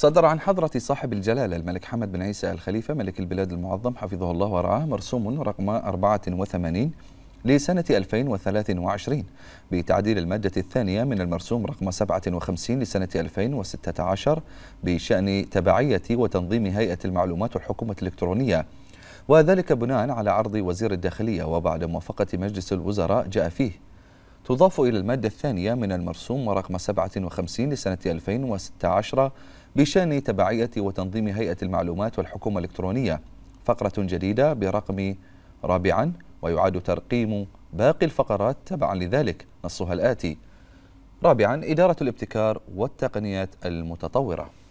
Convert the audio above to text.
صدر عن حضرة صاحب الجلالة الملك حمد بن عيسى الخليفة ملك البلاد المعظم حفظه الله ورعاه مرسوم رقم 84 لسنة 2023 بتعديل المادة الثانية من المرسوم رقم 57 لسنة 2016 بشأن تبعية وتنظيم هيئة المعلومات والحكومة الإلكترونية وذلك بناء على عرض وزير الداخلية وبعد موافقة مجلس الوزراء جاء فيه تضاف إلى المادة الثانية من المرسوم رقم 57 لسنة 2016 بشأن تبعية وتنظيم هيئة المعلومات والحكومة الإلكترونية فقرة جديدة برقم رابعا ويعاد ترقيم باقي الفقرات تبعا لذلك نصها الآتي رابعا إدارة الابتكار والتقنيات المتطورة